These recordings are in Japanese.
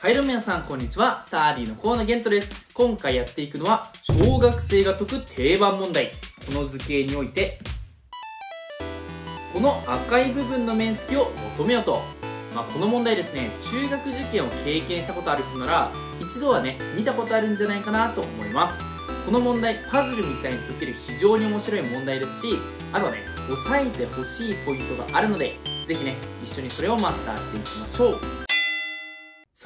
はいどうも皆さんこんにちはスターディの河野玄斗です今回やっていくのは小学生が解く定番問題この図形においてこの赤い部分の面積を求めようとまあ、この問題ですね中学受験を経験したことある人なら一度はね見たことあるんじゃないかなと思いますこの問題パズルみたいに解ける非常に面白い問題ですしあとはね押さえてほしいポイントがあるので是非ね一緒にそれをマスターしていきましょう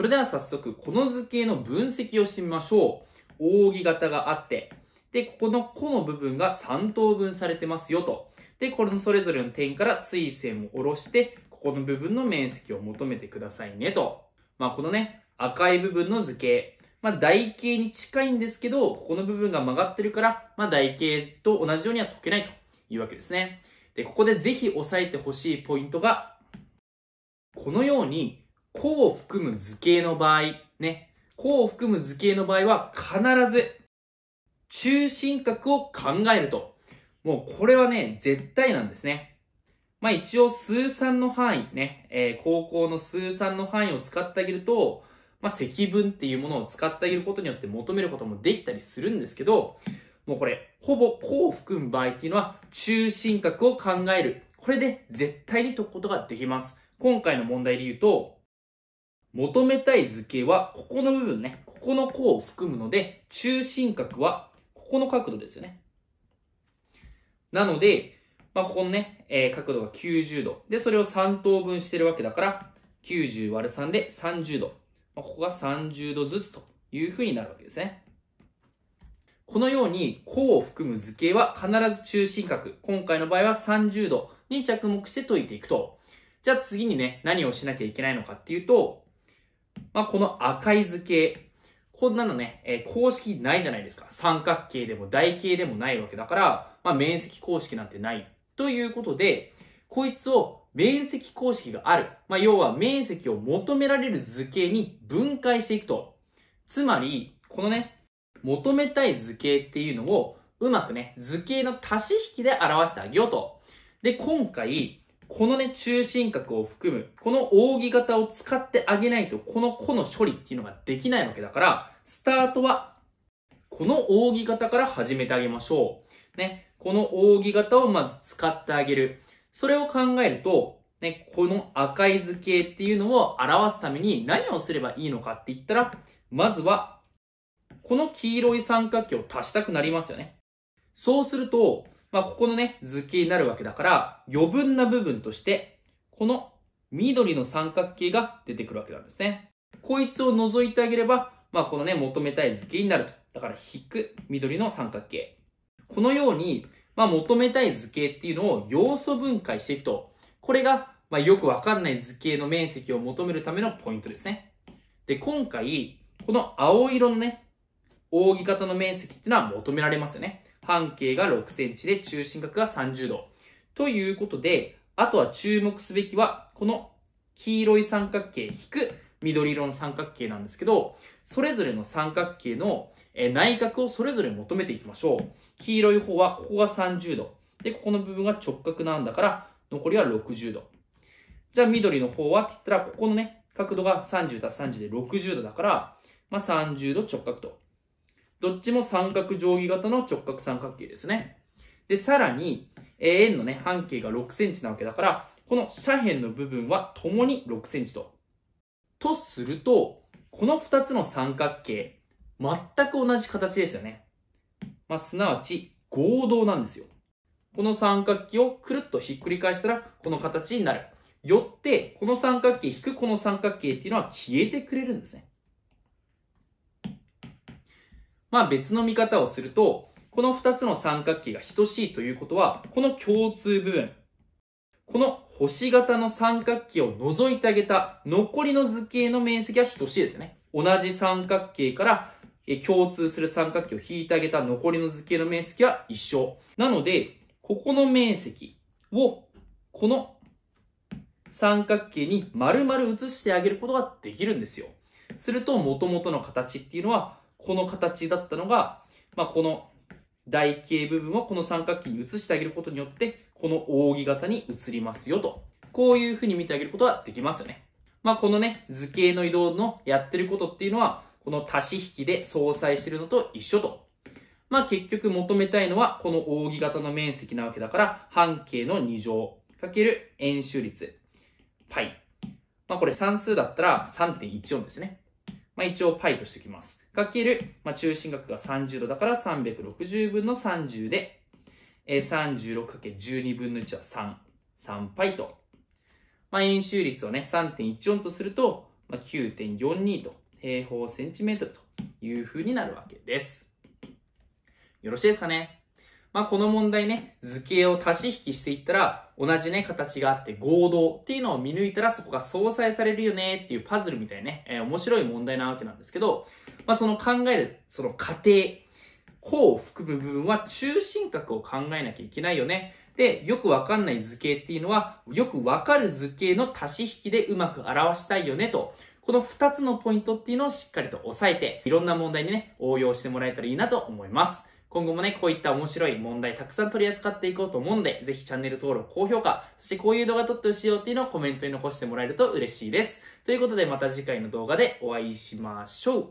それでは早速、この図形の分析をしてみましょう。扇形があって、で、ここの弧の部分が3等分されてますよと。で、これのそれぞれの点から水線を下ろして、ここの部分の面積を求めてくださいねと。まあ、このね、赤い部分の図形。まあ、台形に近いんですけど、ここの部分が曲がってるから、まあ、台形と同じようには解けないというわけですね。で、ここでぜひ押さえてほしいポイントが、このように項を含む図形の場合、ね、項を含む図形の場合は必ず中心角を考えると。もうこれはね、絶対なんですね。まあ一応数3の範囲ね、えー、高校の数3の範囲を使ってあげると、まあ積分っていうものを使ってあげることによって求めることもできたりするんですけど、もうこれ、ほぼ項を含む場合っていうのは中心角を考える。これで絶対に解くことができます。今回の問題で言うと、求めたい図形は、ここの部分ね、ここの項を含むので、中心角は、ここの角度ですよね。なので、まあ、ここのね、えー、角度が90度。で、それを3等分してるわけだから、90÷3 で30度。まあ、ここが30度ずつというふうになるわけですね。このように、項を含む図形は必ず中心角。今回の場合は30度に着目して解いていくと。じゃあ次にね、何をしなきゃいけないのかっていうと、まあ、この赤い図形、こんなのね、えー、公式ないじゃないですか。三角形でも台形でもないわけだから、まあ、面積公式なんてない。ということで、こいつを面積公式がある。まあ、要は面積を求められる図形に分解していくと。つまり、このね、求めたい図形っていうのをうまくね、図形の足し引きで表してあげようと。で、今回、このね、中心角を含む、この扇形を使ってあげないと、この弧の処理っていうのができないわけだから、スタートは、この扇形から始めてあげましょう。ね、この扇形をまず使ってあげる。それを考えると、ね、この赤い図形っていうのを表すために何をすればいいのかって言ったら、まずは、この黄色い三角形を足したくなりますよね。そうすると、まあ、ここのね、図形になるわけだから、余分な部分として、この緑の三角形が出てくるわけなんですね。こいつを除いてあげれば、まあ、このね、求めたい図形になると。だから、引く緑の三角形。このように、まあ、求めたい図形っていうのを要素分解していくと、これが、まあ、よくわかんない図形の面積を求めるためのポイントですね。で、今回、この青色のね、扇形の面積っていうのは求められますよね。半径が6センチで中心角が30度。ということで、あとは注目すべきは、この黄色い三角形引く緑色の三角形なんですけど、それぞれの三角形の内角をそれぞれ求めていきましょう。黄色い方は、ここが30度。で、ここの部分が直角なんだから、残りは60度。じゃあ緑の方はって言ったら、ここのね、角度が30たす30で60度だから、まあ、30度直角と。どっちも三角定規型の直角三角形ですね。で、さらに、円のね、半径が6センチなわけだから、この斜辺の部分は共に6センチと。とすると、この二つの三角形、全く同じ形ですよね。まあ、すなわち合同なんですよ。この三角形をくるっとひっくり返したら、この形になる。よって、この三角形引くこの三角形っていうのは消えてくれるんですね。まあ別の見方をすると、この2つの三角形が等しいということは、この共通部分、この星型の三角形を除いてあげた残りの図形の面積は等しいですね。同じ三角形から共通する三角形を引いてあげた残りの図形の面積は一緒。なので、ここの面積をこの三角形に丸々移してあげることができるんですよ。すると元々の形っていうのはこの形だったのが、まあ、この台形部分をこの三角形に移してあげることによって、この扇形に移りますよと。こういうふうに見てあげることができますよね。まあ、このね、図形の移動のやってることっていうのは、この足し引きで相殺してるのと一緒と。まあ、結局求めたいのは、この扇形の面積なわけだから、半径の2乗かける円周率、π。まあ、これ算数だったら3.14ですね。まあ、一応 π としておきます。かける、まあ、中心角が30度だから360分の30で、えー、36×12 分の1は3、3π と。まあ、円周率をね、3.14とすると、まあ、9.42と、平方センチメートルという風になるわけです。よろしいですかねまあ、この問題ね、図形を足し引きしていったら、同じね、形があって合同っていうのを見抜いたらそこが相殺されるよねっていうパズルみたいね、えー、面白い問題なわけなんですけど、まあ、その考える、その過程、項を含む部分は中心角を考えなきゃいけないよね。で、よくわかんない図形っていうのは、よくわかる図形の足し引きでうまく表したいよねと。この二つのポイントっていうのをしっかりと押さえて、いろんな問題にね、応用してもらえたらいいなと思います。今後もね、こういった面白い問題たくさん取り扱っていこうと思うんで、ぜひチャンネル登録、高評価、そしてこういう動画撮ってほしいよっていうのをコメントに残してもらえると嬉しいです。ということでまた次回の動画でお会いしましょう。